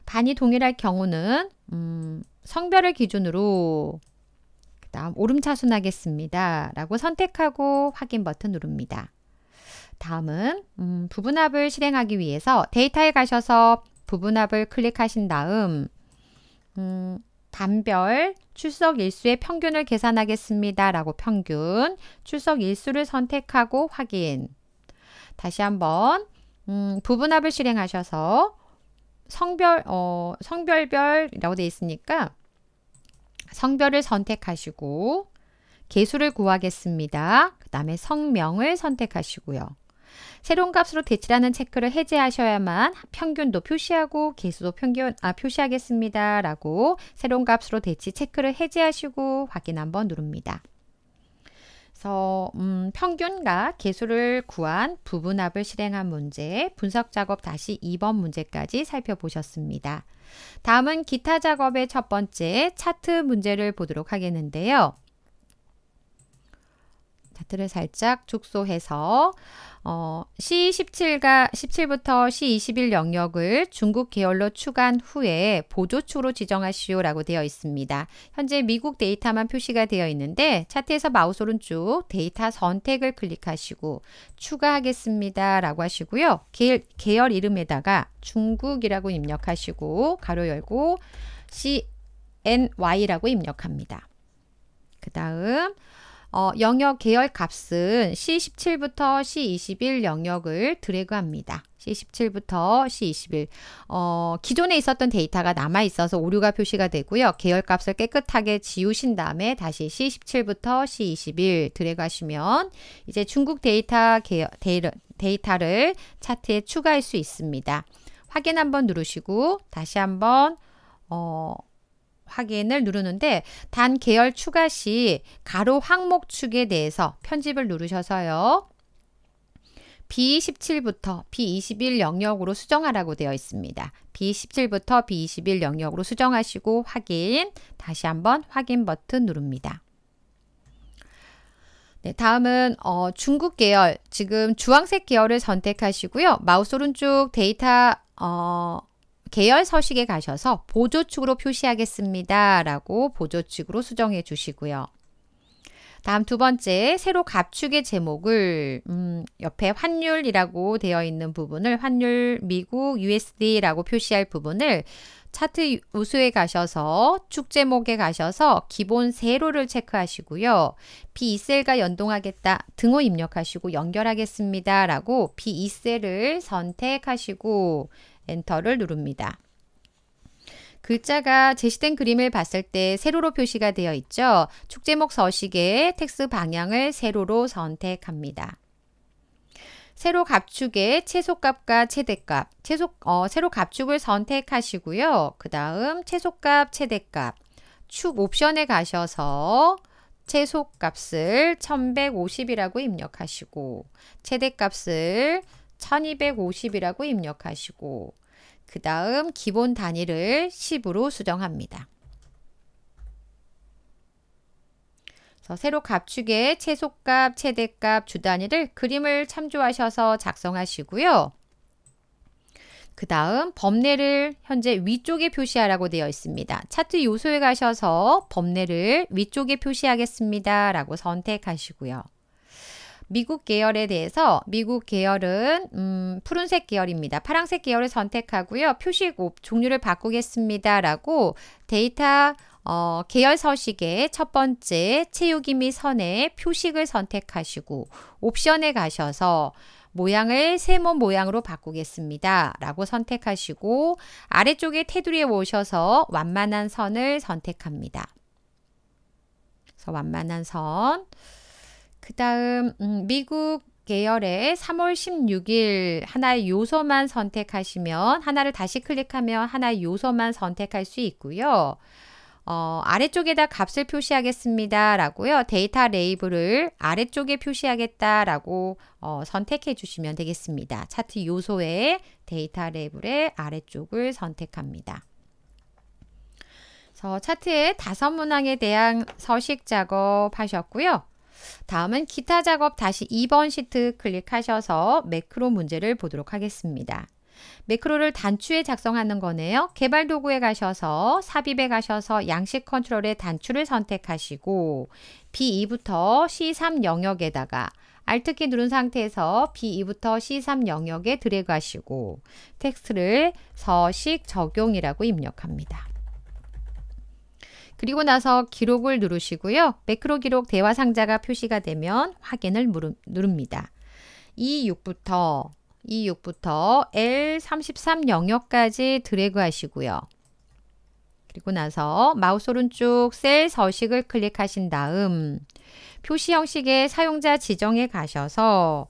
반이 동일할 경우는 음, 성별을 기준으로 그 다음 오름차순하겠습니다. 라고 선택하고 확인 버튼 누릅니다. 다음은 음, 부분합을 실행하기 위해서 데이터에 가셔서 부분합을 클릭하신 다음 음, 단별 출석 일수의 평균을 계산하겠습니다. 라고 평균 출석 일수를 선택하고 확인 다시 한번 음, 부분합을 실행하셔서 성별 어 성별별이라고 돼 있으니까 성별을 선택하시고 개수를 구하겠습니다. 그 다음에 성명을 선택하시고요. 새로운 값으로 대치라는 체크를 해제하셔야만 평균도 표시하고 개수도 평균 아 표시하겠습니다. 라고 새로운 값으로 대치 체크를 해제하시고 확인 한번 누릅니다. 그래서 음, 평균과 개수를 구한 부분합을 실행한 문제, 분석 작업 다시 2번 문제까지 살펴보셨습니다. 다음은 기타 작업의 첫 번째 차트 문제를 보도록 하겠는데요. 차트를 살짝 축소해서 어, C17가 17부터 C21 영역을 중국 계열로 추간 후에 보조초로 지정하시오라고 되어 있습니다. 현재 미국 데이터만 표시가 되어 있는데 차트에서 마우스 오른쪽 데이터 선택을 클릭하시고 추가하겠습니다라고 하시고요. 계열, 계열 이름에다가 중국이라고 입력하시고 가로 열고 CNY라고 입력합니다. 그 다음 어, 영역 계열 값은 C17부터 C21 영역을 드래그합니다. C17부터 C21 어, 기존에 있었던 데이터가 남아 있어서 오류가 표시가 되고요. 계열 값을 깨끗하게 지우신 다음에 다시 C17부터 C21 드래그하시면 이제 중국 데이터 계열, 데이터를 차트에 추가할 수 있습니다. 확인 한번 누르시고 다시 한번 어, 확인을 누르는데 단 계열 추가 시 가로 항목 축에 대해서 편집을 누르셔서요. B17부터 B21 영역으로 수정하라고 되어 있습니다. B17부터 B21 영역으로 수정하시고 확인, 다시 한번 확인 버튼 누릅니다. 네, 다음은 어, 중국 계열, 지금 주황색 계열을 선택하시고요. 마우스 오른쪽 데이터 어, 계열 서식에 가셔서 보조축으로 표시하겠습니다. 라고 보조축으로 수정해 주시고요. 다음 두 번째, 새로 갑축의 제목을 음, 옆에 환율이라고 되어 있는 부분을 환율 미국 USD라고 표시할 부분을 차트 우수에 가셔서 축 제목에 가셔서 기본 세로를 체크하시고요. B2셀과 연동하겠다 등호 입력하시고 연결하겠습니다. 라고 B2셀을 선택하시고 엔터를 누릅니다. 글자가 제시된 그림을 봤을 때 세로로 표시가 되어 있죠. 축제목 서식의 텍스 방향을 세로로 선택합니다. 세로 갑축의 최소값과 최대값, 최소, 어, 세로 갑축을 선택하시고요. 그 다음 최소값, 최대값, 축 옵션에 가셔서 최소값을 1150이라고 입력하시고 최대값을 1250이라고 입력하시고 그 다음 기본 단위를 10으로 수정합니다. 새로 값축의 최소값, 최대값, 주단위를 그림을 참조하셔서 작성하시고요. 그 다음 범례를 현재 위쪽에 표시하라고 되어 있습니다. 차트 요소에 가셔서 범례를 위쪽에 표시하겠습니다. 라고 선택하시고요. 미국 계열에 대해서 미국 계열은 음, 푸른색 계열입니다. 파란색 계열을 선택하고요. 표식 종류를 바꾸겠습니다. 라고 데이터 어, 계열 서식의 첫 번째 채우기 및 선의 표식을 선택하시고 옵션에 가셔서 모양을 세모 모양으로 바꾸겠습니다. 라고 선택하시고 아래쪽에 테두리에 오셔서 완만한 선을 선택합니다. 그래서 완만한 선그 다음 음, 미국 계열의 3월 16일 하나의 요소만 선택하시면 하나를 다시 클릭하면 하나의 요소만 선택할 수 있고요. 어, 아래쪽에다 값을 표시하겠습니다. 라고요. 데이터 레이블을 아래쪽에 표시하겠다. 라고 어, 선택해 주시면 되겠습니다. 차트 요소의 데이터 레이블의 아래쪽을 선택합니다. 그래서 차트의 다섯 문항에 대한 서식 작업하셨고요. 다음은 기타 작업 다시 2번 시트 클릭하셔서 매크로 문제를 보도록 하겠습니다. 매크로를 단추에 작성하는 거네요. 개발 도구에 가셔서 삽입에 가셔서 양식 컨트롤의 단추를 선택하시고 B2부터 C3 영역에다가 Alt키 누른 상태에서 B2부터 C3 영역에 드래그하시고 텍스트를 서식 적용이라고 입력합니다. 그리고 나서 기록을 누르시고요. 매크로 기록 대화 상자가 표시가 되면 확인을 누릅니다. E6부터 E6부터 L33 영역까지 드래그 하시고요. 그리고 나서 마우스 오른쪽 셀 서식을 클릭하신 다음 표시 형식의 사용자 지정에 가셔서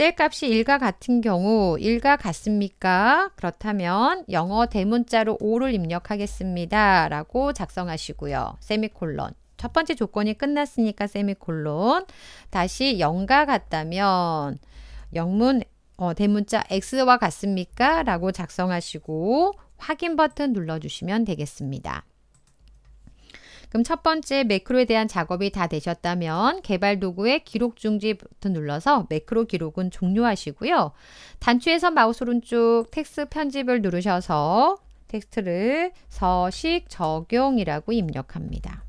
엑셀 값이 1과 같은 경우 1과 같습니까? 그렇다면 영어 대문자로 5를 입력하겠습니다. 라고 작성하시고요. 세미콜론. 첫 번째 조건이 끝났으니까 세미콜론. 다시 0과 같다면 영문 어, 대문자 X와 같습니까? 라고 작성하시고 확인 버튼 눌러주시면 되겠습니다. 그럼 첫 번째 매크로에 대한 작업이 다 되셨다면 개발 도구의 기록 중지 버튼 눌러서 매크로 기록은 종료하시고요. 단추에서 마우스 오른쪽 텍스트 편집을 누르셔서 텍스트를 서식 적용이라고 입력합니다.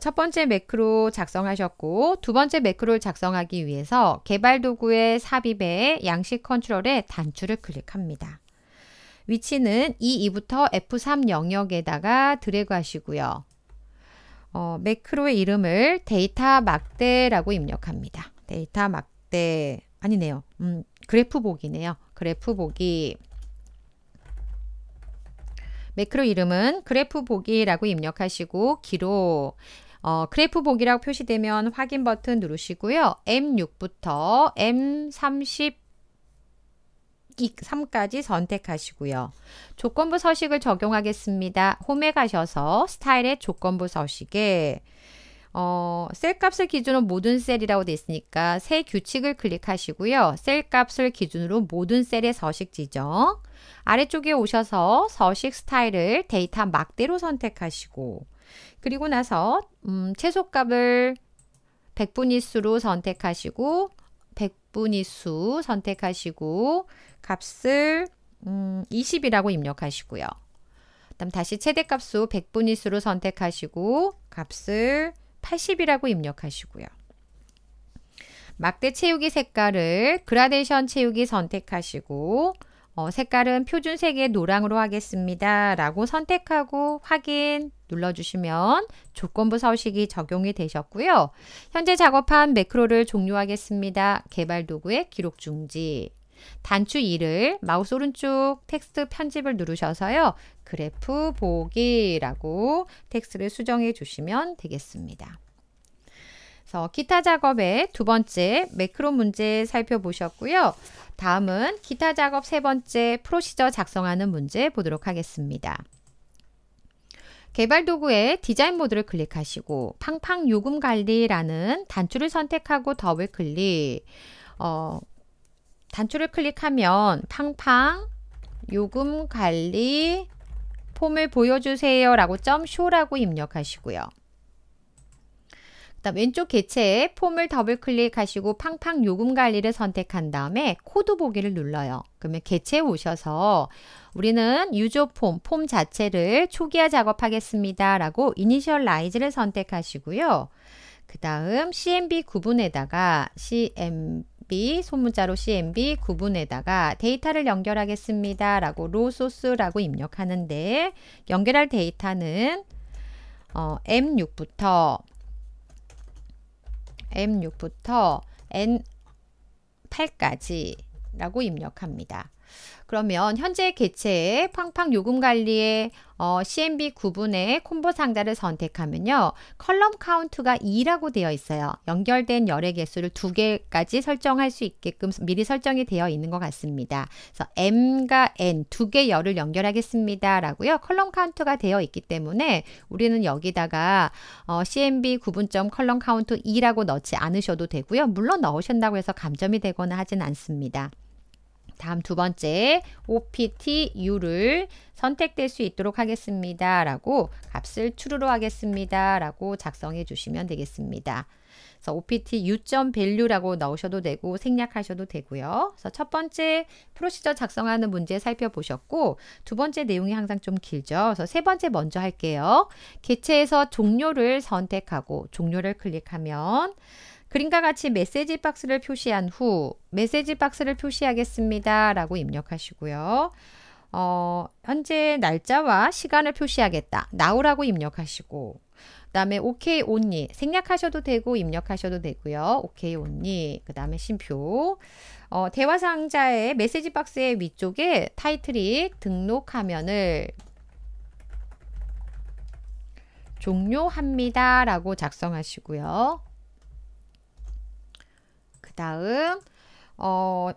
첫 번째 매크로 작성하셨고 두 번째 매크로를 작성하기 위해서 개발 도구의 삽입에 양식 컨트롤에 단추를 클릭합니다. 위치는 E2부터 F3 영역에다가 드래그 하시고요. 어, 매크로의 이름을 데이터 막대라고 입력합니다. 데이터 막대 아니네요. 음, 그래프 보기네요. 그래프 보기 매크로 이름은 그래프 보기라고 입력하시고 기록 어, 그래프 보기라고 표시되면 확인 버튼 누르시고요. M6부터 M30 3까지 선택하시고요. 조건부 서식을 적용하겠습니다. 홈에 가셔서 스타일의 조건부 서식에 어, 셀 값을 기준으로 모든 셀이라고 되어 있으니까 새 규칙을 클릭하시고요. 셀 값을 기준으로 모든 셀의 서식 지정 아래쪽에 오셔서 서식 스타일을 데이터 막대로 선택하시고 그리고 나서 음, 최소값을 백분위수로 선택하시고 백분위 수 선택하시고 값을 음, 20이라고 입력하시고요. 다음 다시 최대값수 백분위 수로 선택하시고 값을 80이라고 입력하시고요. 막대 채우기 색깔을 그라데이션 채우기 선택하시고 어, 색깔은 표준색의 노랑으로 하겠습니다. 라고 선택하고 확인 눌러주시면 조건부 서식이 적용이 되셨고요. 현재 작업한 매크로를 종료하겠습니다. 개발 도구의 기록 중지. 단추 2를 마우스 오른쪽 텍스트 편집을 누르셔서요. 그래프 보기라고 텍스트를 수정해 주시면 되겠습니다. 그래서 기타 작업의 두 번째 매크로 문제 살펴보셨고요. 다음은 기타 작업 세 번째 프로시저 작성하는 문제 보도록 하겠습니다. 개발 도구의 디자인 모드를 클릭하시고 팡팡 요금 관리라는 단추를 선택하고 더블 클릭 어, 단추를 클릭하면 팡팡 요금 관리 폼을 보여주세요 라고 점 쇼라고 입력하시고요. 그다음 왼쪽 개체에 폼을 더블 클릭하시고 팡팡 요금 관리를 선택한 다음에 코드 보기를 눌러요. 그러면 개체에 오셔서 우리는 유저 폼, 폼 자체를 초기화 작업하겠습니다. 라고 이니셜 라이즈를 선택하시고요. 그 다음 CMB 구분에다가 CMB 소문자로 CMB 구분에다가 데이터를 연결하겠습니다. 라고 로 소스라고 입력하는데 연결할 데이터는 어, M6부터 M6부터 N8까지 라고 입력합니다. 그러면 현재 개체의 팡팡 요금 관리에 어, CMB 구분의 콤보 상자를 선택하면요. 컬럼 카운트가 2라고 되어 있어요. 연결된 열의 개수를 두개까지 설정할 수 있게끔 미리 설정이 되어 있는 것 같습니다. 그래서 M과 N 두 개 열을 연결하겠습니다. 라고요. 컬럼 카운트가 되어 있기 때문에 우리는 여기다가 어, CMB 구분점 컬럼 카운트 2라고 넣지 않으셔도 되고요. 물론 넣으셨다고 해서 감점이 되거나 하진 않습니다. 다음 두 번째 OPTU를 선택될 수 있도록 하겠습니다. 라고 값을 true로 하겠습니다. 라고 작성해 주시면 되겠습니다. 그래서 OPT 유점 밸류라고 넣으셔도 되고 생략하셔도 되고요. 그래서 첫 번째 프로시저 작성하는 문제 살펴보셨고 두 번째 내용이 항상 좀 길죠. 그래서 세 번째 먼저 할게요. 개체에서 종료를 선택하고 종료를 클릭하면 그림과 같이 메시지 박스를 표시한 후 메시지 박스를 표시하겠습니다. 라고 입력하시고요. 어, 현재 날짜와 시간을 표시하겠다. 나오라고 입력하시고 그 다음에 오케이 온니 생략하셔도 되고 입력하셔도 되고요. 오케이 온니 그 다음에 심표 어, 대화 상자의 메시지 박스의 위쪽에 타이틀이 등록 화면을 종료합니다 라고 작성하시고요. 그 다음 어,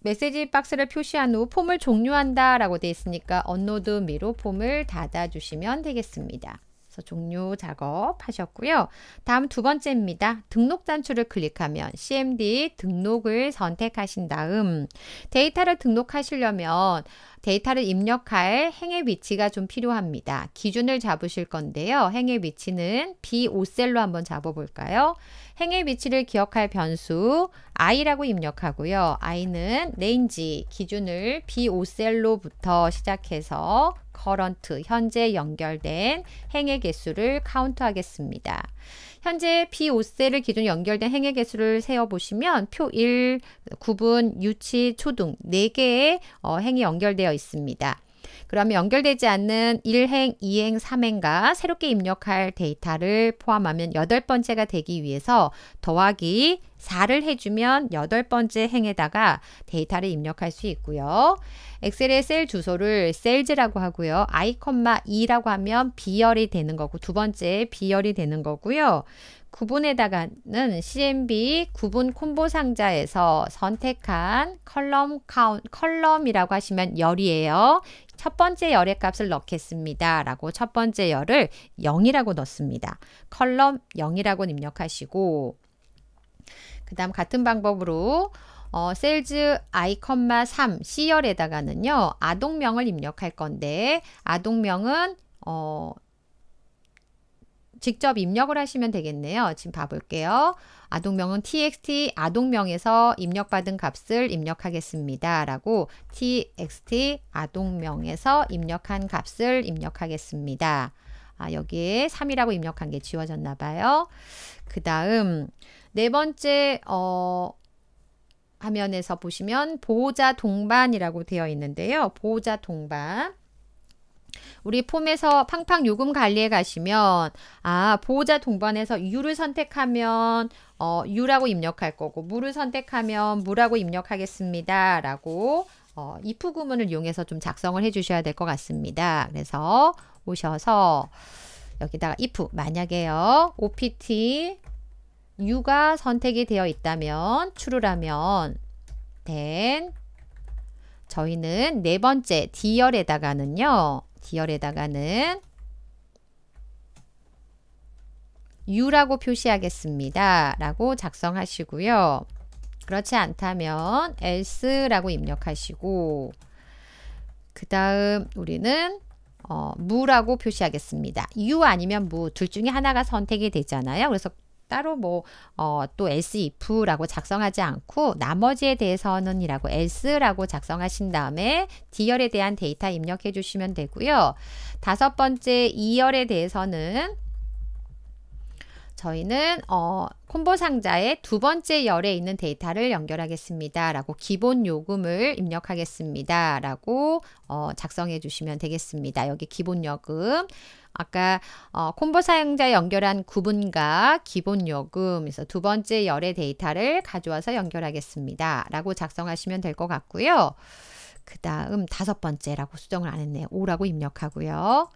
메시지 박스를 표시한 후 폼을 종료한다 라고 되어 있으니까 언로드 미로 폼을 닫아 주시면 되겠습니다. 그래서 종료 작업 하셨고요. 다음 두 번째입니다. 등록 단추를 클릭하면 CMD 등록을 선택하신 다음 데이터를 등록하시려면 데이터를 입력할 행의 위치가 좀 필요합니다. 기준을 잡으실 건데요. 행의 위치는 B5셀로 한번 잡아볼까요? 행의 위치를 기억할 변수 i라고 입력하고요. i는 레인지 기준을 비오셀로부터 시작해서 current 현재 연결된 행의 개수를 카운트하겠습니다. 현재 B5셀을 기준 연결된 행의 개수를 세어보시면 표 1, 구분, 유치, 초등 4개의 어, 행이 연결되어 있습니다. 그러면 연결되지 않는 1행, 2행, 3행과 새롭게 입력할 데이터를 포함하면 여덟 번째가 되기 위해서 더하기 4를 해주면 여덟 번째 행에다가 데이터를 입력할 수 있고요. 엑셀의 셀 주소를 셀즈라고 하고요. i,2라고 하면 비열이 되는 거고 두 번째 비열이 되는 거고요. 구분에다가는 CMB 구분 콤보 상자에서 선택한 컬럼 카운 컬럼이라고 하시면 열이에요. 첫 번째 열의 값을 넣겠습니다. 라고 첫 번째 열을 0이라고 넣습니다. 컬럼 0이라고 입력하시고 그 다음 같은 방법으로 어, 셀즈 아3 C열에다가는요. 아동명을 입력할 건데 아동명은 어, 직접 입력을 하시면 되겠네요. 지금 봐볼게요. 아동명은 txt 아동명에서 입력받은 값을 입력하겠습니다. 라고 txt 아동명에서 입력한 값을 입력하겠습니다. 아, 여기에 3이라고 입력한 게 지워졌나 봐요. 그 다음 네 번째 어, 화면에서 보시면 보호자 동반이라고 되어 있는데요. 보호자 동반 우리 폼에서 팡팡 요금 관리에 가시면 아 보호자 동반에서 유를 선택하면 어, 유라고 입력할 거고 무를 선택하면 무라고 입력하겠습니다. 라고 어, if 구문을 이용해서 좀 작성을 해 주셔야 될 것 같습니다. 그래서 오셔서 여기다가 if 만약에요. opt 유가 선택이 되어 있다면 true라면 then 저희는 네 번째 디얼에다가는요. 기열에다가는 U라고 표시하겠습니다. 라고 작성하시고요. 그렇지 않다면 else라고 입력하시고 그 다음 우리는 어, 무라고 표시하겠습니다. U 아니면 무 둘 중에 하나가 선택이 되잖아요. 그래서 따로 뭐 어또 else if라고 작성하지 않고 나머지에 대해서는 이라고 e l s 라고 작성하신 다음에 d열에 대한 데이터 입력해 주시면 되고요. 다섯 번째 2열에 대해서는 저희는 어, 콤보 상자의 두 번째 열에 있는 데이터를 연결하겠습니다. 라고 기본 요금을 입력하겠습니다. 라고 어, 작성해 주시면 되겠습니다. 여기 기본 요금 아까 어, 콤보 사용자 연결한 구분과 기본 요금에서 두 번째 열의 데이터를 가져와서 연결하겠습니다. 라고 작성하시면 될 것 같고요. 그 다음 다섯 번째라고 수정을 안 했네요. 5라고 입력하고요.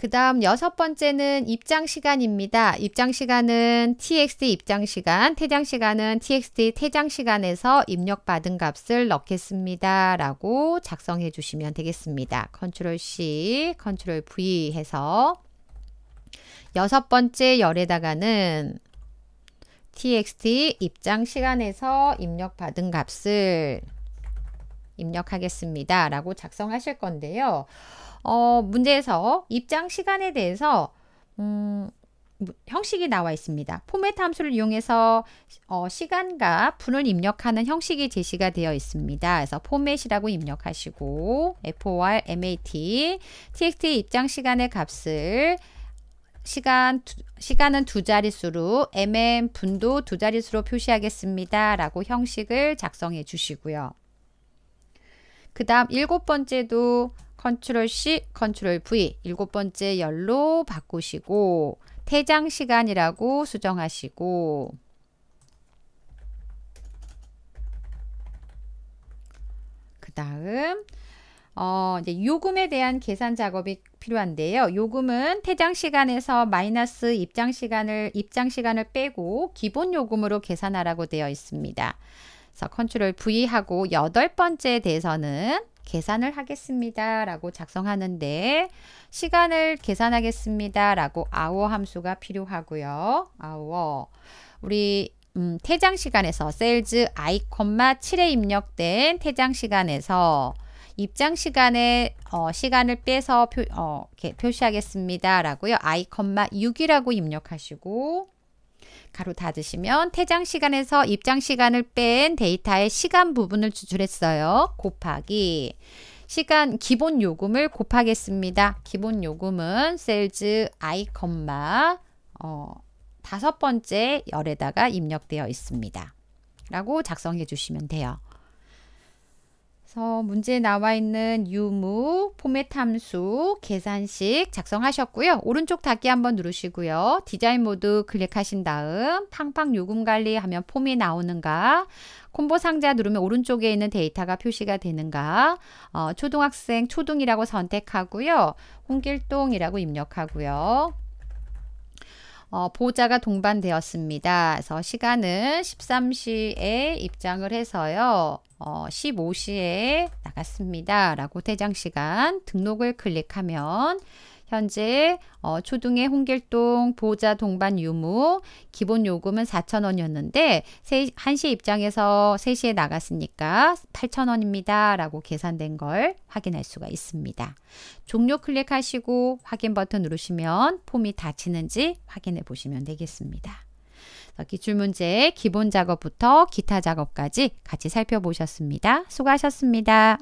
그 다음 여섯 번째는 입장 시간입니다. 입장 시간은 txt 입장 시간, 퇴장 시간은 txt 퇴장 시간에서 입력받은 값을 넣겠습니다. 라고 작성해 주시면 되겠습니다. 컨트롤 C, 컨트롤 V 해서 여섯 번째 열에다가는 txt 입장 시간에서 입력받은 값을 입력하겠습니다. 라고 작성하실 건데요. 어, 문제에서 입장 시간에 대해서 음, 형식이 나와 있습니다. 포맷 함수를 이용해서 어, 시간과 분을 입력하는 형식이 제시가 되어 있습니다. 그래서 포맷이라고 입력하시고 for mat txt 입장 시간의 값을 시간 두, 시간은 두 자릿수로 mm 분도 두 자릿수로 표시하겠습니다. 라고 형식을 작성해 주시고요. 그 다음 일곱 번째도 컨트롤 C, 컨트롤 V 일곱 번째 열로 바꾸시고 퇴장 시간이라고 수정하시고 그 다음 어, 이제 요금에 대한 계산 작업이 필요한데요. 요금은 퇴장 시간에서 마이너스 입장 시간을 입장 시간을 빼고 기본 요금으로 계산하라고 되어 있습니다. 그래서 컨트롤 V 하고 여덟 번째 대해서는 계산을 하겠습니다 라고 작성하는데 시간을 계산하겠습니다 라고 아워 함수가 필요하고요. 아워 우리 음, 퇴장 시간에서 셀즈 i, 7에 입력된 퇴장 시간에서 입장 시간에 어, 시간을 빼서 표, 어, 이렇게 표 시하겠습니다 라고요. i, 6이라고 입력하시고 가로 닫으시면 퇴장 시간에서 입장 시간을 뺀 데이터의 시간 부분을 추출했어요. 곱하기 시간 기본 요금을 곱하겠습니다. 기본 요금은 셀즈 i, 어, 다섯 번째 열에다가 입력되어 있습니다. 라고 작성해 주시면 돼요. 그래서 문제에 나와 있는 유무, 포맷 함수, 계산식 작성하셨고요. 오른쪽 닫기 한번 누르시고요. 디자인 모드 클릭하신 다음 팡팡 요금 관리 하면 폼이 나오는가 콤보 상자 누르면 오른쪽에 있는 데이터가 표시가 되는가 어, 초등학생 초등이라고 선택하고요. 홍길동이라고 입력하고요. 어, 보자가 동반되었습니다. 그래서 시간은 13시에 입장을 해서요. 어, 15시에 나갔습니다. 라고 퇴장 시간 등록을 클릭하면 현재 어, 초등의 홍길동 보호자 동반 유무 기본 요금은 4,000원이었는데 1시 입장에서 3시에 나갔으니까 8,000원입니다. 라고 계산된 걸 확인할 수가 있습니다. 종료 클릭하시고 확인 버튼 누르시면 폼이 닫히는지 확인해 보시면 되겠습니다. 기출문제 기본 작업부터 기타 작업까지 같이 살펴보셨습니다. 수고하셨습니다.